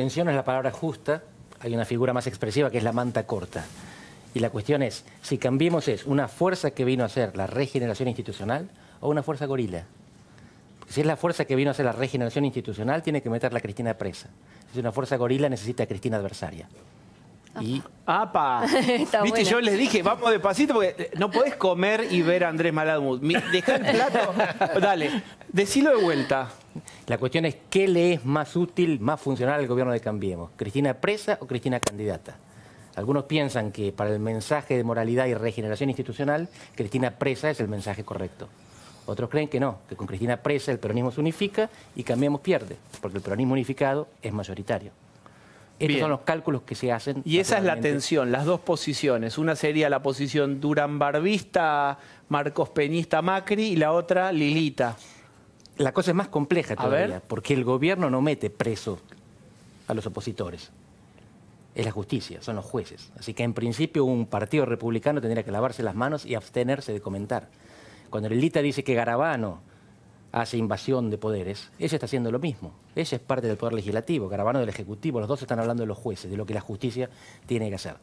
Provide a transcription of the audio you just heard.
intención es la palabra justa, hay una figura más expresiva que es la manta corta. Y la cuestión es, si cambiemos es una fuerza que vino a ser la regeneración institucional o una fuerza gorila. si es la fuerza que vino a ser la regeneración institucional, tiene que meter la Cristina presa. Si es una fuerza gorila, necesita Cristina adversaria. Y... ¡Apa! yo les dije, vamos pasito porque eh, no podés comer y ver a Andrés Malamud. Dejá el plato. Dale, decilo de vuelta. La cuestión es qué le es más útil, más funcional al gobierno de Cambiemos, Cristina presa o Cristina candidata. Algunos piensan que para el mensaje de moralidad y regeneración institucional, Cristina presa es el mensaje correcto. Otros creen que no, que con Cristina presa el peronismo se unifica y Cambiemos pierde, porque el peronismo unificado es mayoritario. Estos son los cálculos que se hacen. Y esa es la tensión, las dos posiciones. Una sería la posición Durán Barbista, Marcos Peñista, Macri, y la otra Lilita la cosa es más compleja todavía, porque el gobierno no mete preso a los opositores. Es la justicia, son los jueces. Así que en principio un partido republicano tendría que lavarse las manos y abstenerse de comentar. Cuando Lelita dice que Garabano hace invasión de poderes, ella está haciendo lo mismo. Ella es parte del Poder Legislativo, Garabano del Ejecutivo, los dos están hablando de los jueces, de lo que la justicia tiene que hacer.